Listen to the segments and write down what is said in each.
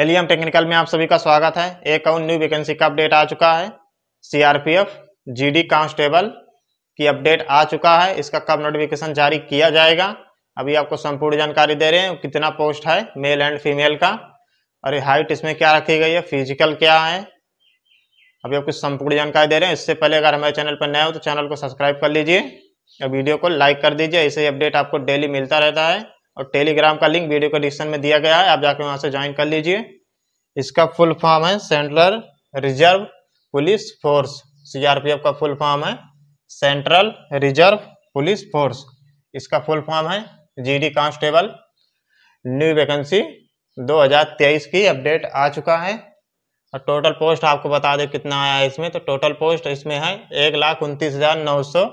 allium technical में आप सभी का स्वागत है एक और न्यू वैकेंसी का अपडेट आ चुका है सीआरपीएफ जीडी कांस्टेबल की अपडेट आ चुका है इसका कब नोटिफिकेशन जारी किया जाएगा अभी आपको संपूर्ण जानकारी दे रहे हैं कितना पोस्ट है मेल एंड फीमेल का और हाइट इसमें क्या रखी गई है फिजिकल क्या है अभी आपको संपूर्ण जानकारी दे रहे हैं इससे पहले अगर हमारे चैनल पर नए हो तो चैनल को सब्सक्राइब कर लीजिए और वीडियो को लाइक कर दीजिए ऐसे ही अपडेट आपको डेली मिलता रहता है और टेलीग्राम का लिंक वीडियो के डिस्क्रिप्शन में दिया गया है आप जाकर वहाँ से ज्वाइन कर लीजिए इसका फुल फॉर्म है central reserve police force CRPF का फुल फॉर्म है सेंट्रल रिजर्व पुलिस फोर्स इसका फुल फॉर्म है जीडी कांस्टेबल न्यू वैकेंसी 2023 की अपडेट आ चुका है और टोटल पोस्ट आपको बता दें कितना आया है इसमें तो टोटल पोस्ट इसमें है एक लाख उनतीस हज़ार नौ सौ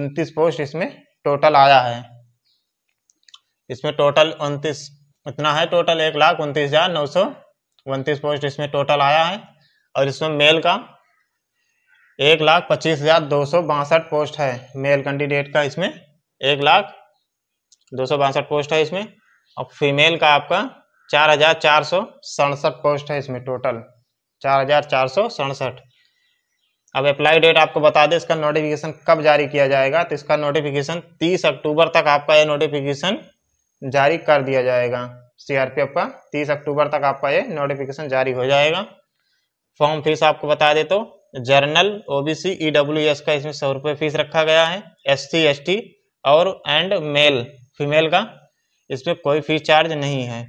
उनतीस पोस्ट इसमें टोटल आया है इसमें टोटल उनतीस इतना है टोटल एक लाख उनतीस हज़ार नौ सौ उनतीस पोस्ट इसमें टोटल आया है और इसमें मेल का एक लाख पच्चीस हज़ार दो सौ बासठ पोस्ट है मेल कैंडिडेट का इसमें एक लाख दो सौ बासठ पोस्ट है इसमें और फीमेल का आपका चार हज़ार चार सौ सड़सठ पोस्ट है इसमें टोटल चार हज़ार चार सौ सड़सठ अब अप्लाई डेट आपको बता दें इसका नोटिफिकेशन कब जारी किया जाएगा तो इसका नोटिफिकेशन तीस अक्टूबर तक आपका ये नोटिफिकेशन जारी कर दिया जाएगा सीआरपीएफ का 30 अक्टूबर तक आपका ये नोटिफिकेशन जारी हो जाएगा फॉर्म फीस आपको बता दे तो जर्नल ओबीसी ईडब्ल्यूएस एस का इसमें सौ रुपये फीस रखा गया है एस सी एस टी और एंड मेल फीमेल का इसमें कोई फीस चार्ज नहीं है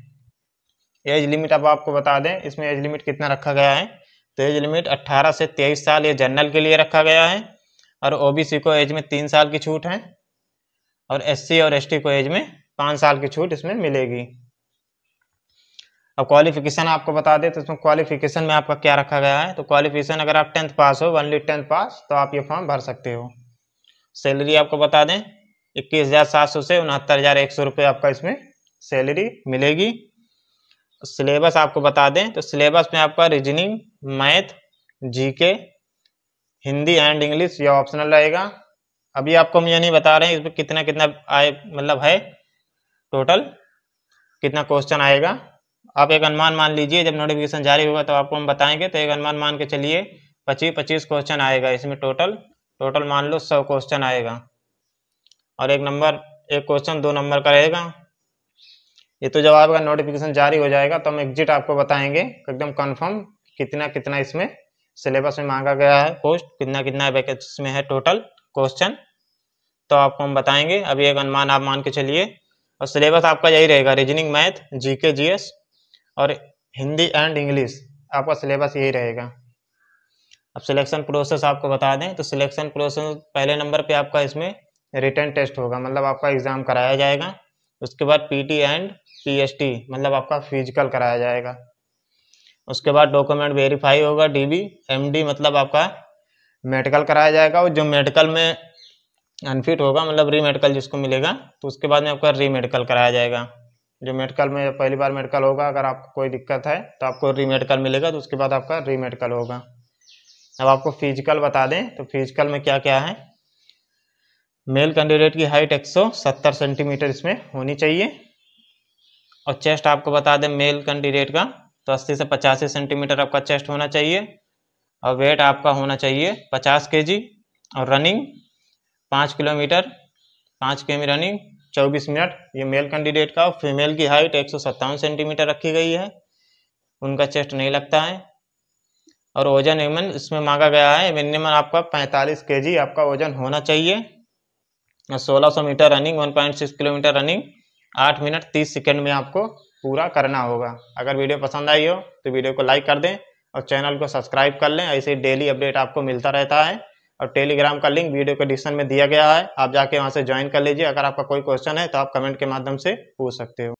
एज लिमिट अब आपको बता दें इसमें एज लिमिट कितना रखा गया है तो एज लिमिट 18 से 23 साल ये जनरल के लिए रखा गया है और ओबीसी को एज में तीन साल की छूट है और एससी और एसटी को एज में पाँच साल की छूट इसमें मिलेगी अब क्वालिफिकेशन आपको बता दें तो इसमें क्वालिफिकेशन में आपका क्या रखा गया है तो क्वालिफिकेशन अगर आप टेंथ पास हो वनली टेंथ पास तो आप ये फॉर्म भर सकते हो सैलरी आपको बता दें इक्कीस हज़ार सात सौ से उनहत्तर हज़ार एक सौ रुपये आपका इसमें सैलरी मिलेगी सिलेबस आपको बता दें तो सिलेबस में आपका रीजनिंग मैथ के हिंदी एंड इंग्लिश ये ऑप्शनल रहेगा अभी आपको हम ये नहीं बता रहे हैं इसमें कितना कितना आए मतलब है टोटल कितना क्वेश्चन आएगा आप एक अनुमान मान लीजिए जब नोटिफिकेशन जारी होगा तो आपको हम बताएंगे तो एक अनुमान मान के चलिए पच्चीस पच्चीस क्वेश्चन आएगा इसमें टोटल टोटल मान लो सौ क्वेश्चन आएगा और एक नंबर एक क्वेश्चन दो नंबर का रहेगा ये तो जब आपका नोटिफिकेशन जारी हो जाएगा तो हम एग्जिट आपको बताएंगे एकदम कन्फर्म कितना कितना इसमें सिलेबस में मांगा गया है पोस्ट कितना कितना वैकेंसी में है टोटल क्वेश्चन तो आपको हम बताएंगे अभी एक अनुमान आप मान के चलिए और सिलेबस आपका यही रहेगा रीजनिंग मैथ जीके जीएस और हिंदी एंड इंग्लिश आपका सिलेबस यही रहेगा अब सिलेक्शन प्रोसेस आपको बता दें तो सिलेक्शन प्रोसेस पहले नंबर पे आपका इसमें रिटर्न टेस्ट होगा मतलब आपका एग्ज़ाम कराया जाएगा उसके बाद पीटी एंड पीएसटी मतलब आपका फिजिकल कराया जाएगा उसके बाद डॉक्यूमेंट वेरीफाई होगा डीबी एमडी मतलब आपका मेडिकल कराया जाएगा और जो मेडिकल में अनफिट होगा मतलब री मेडिकल जिसको मिलेगा तो उसके बाद में आपका री मेडिकल कराया जाएगा जो मेडिकल में पहली बार मेडिकल होगा अगर आपको कोई दिक्कत है तो आपको री मेडिकल मिलेगा तो उसके बाद आपका री मेडिकल होगा अब आपको फिजिकल बता दें तो फिजिकल में क्या क्या है मेल कैंडिडेट की हाइट 170 सेंटीमीटर इसमें होनी चाहिए और चेस्ट आपको बता दें मेल कैंडिडेट का तो अस्सी से पचासी सेंटीमीटर आपका चेस्ट होना चाहिए और वेट आपका होना चाहिए के जी और रनिंग पाँच किलोमीटर पाँच के रनिंग चौबीस मिनट ये मेल कैंडिडेट का फीमेल की हाइट एक सेंटीमीटर रखी गई है उनका चेस्ट नहीं लगता है और वजन एमन इसमें मांगा गया है मिनिमम आपका 45 केजी आपका वजन होना चाहिए और 1600 metre running 1.6 kilometre running 8 minute 30 second में आपको पूरा करना होगा अगर वीडियो पसंद आई हो तो वीडियो को लाइक कर दें और चैनल को सब्सक्राइब कर लें ऐसे डेली अपडेट आपको मिलता रहता है और टेलीग्राम का लिंक वीडियो के डिस्क्रिप्शन में दिया गया है आप जाके वहाँ से ज्वाइन कर लीजिए अगर आपका कोई क्वेश्चन है तो आप कमेंट के माध्यम से पूछ सकते हो